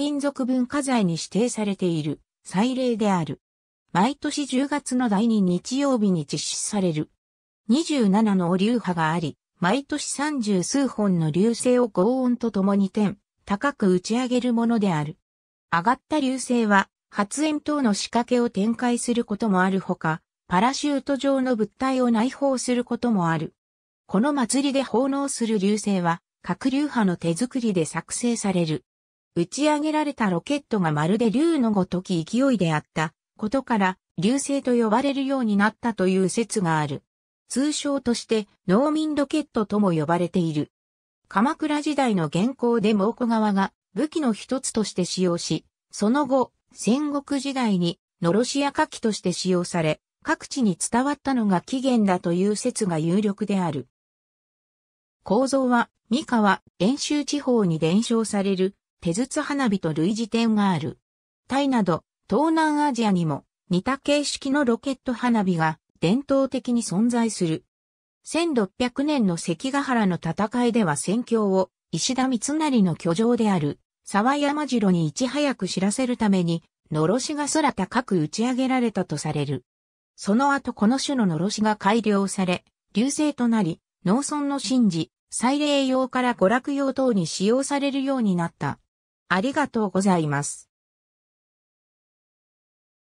民族文化財に指定されている祭礼である。毎年10月の第2日曜日に実施される。27の流派があり、毎年三十数本の流星を高音とともに天、高く打ち上げるものである。上がった流星は、発煙等の仕掛けを展開することもあるほか、パラシュート状の物体を内包することもある。この祭りで奉納する流星は、各流派の手作りで作成される。打ち上げられたロケットがまるで竜のごとき勢いであったことから流星と呼ばれるようになったという説がある。通称として農民ロケットとも呼ばれている。鎌倉時代の原稿で蒙古川が武器の一つとして使用し、その後、戦国時代にのロシア火器として使用され、各地に伝わったのが起源だという説が有力である。構造は、三河、遠州地方に伝承される手筒花火と類似点がある。タイなど東南アジアにも似た形式のロケット花火が伝統的に存在する。1600年の関ヶ原の戦いでは戦況を石田三成の居城である沢山城にいち早く知らせるために、のろしが空高く打ち上げられたとされる。その後この種ののろしが改良され、流星となり、農村の神事、祭礼用から娯楽用等に使用されるようになった。ありがとうございます。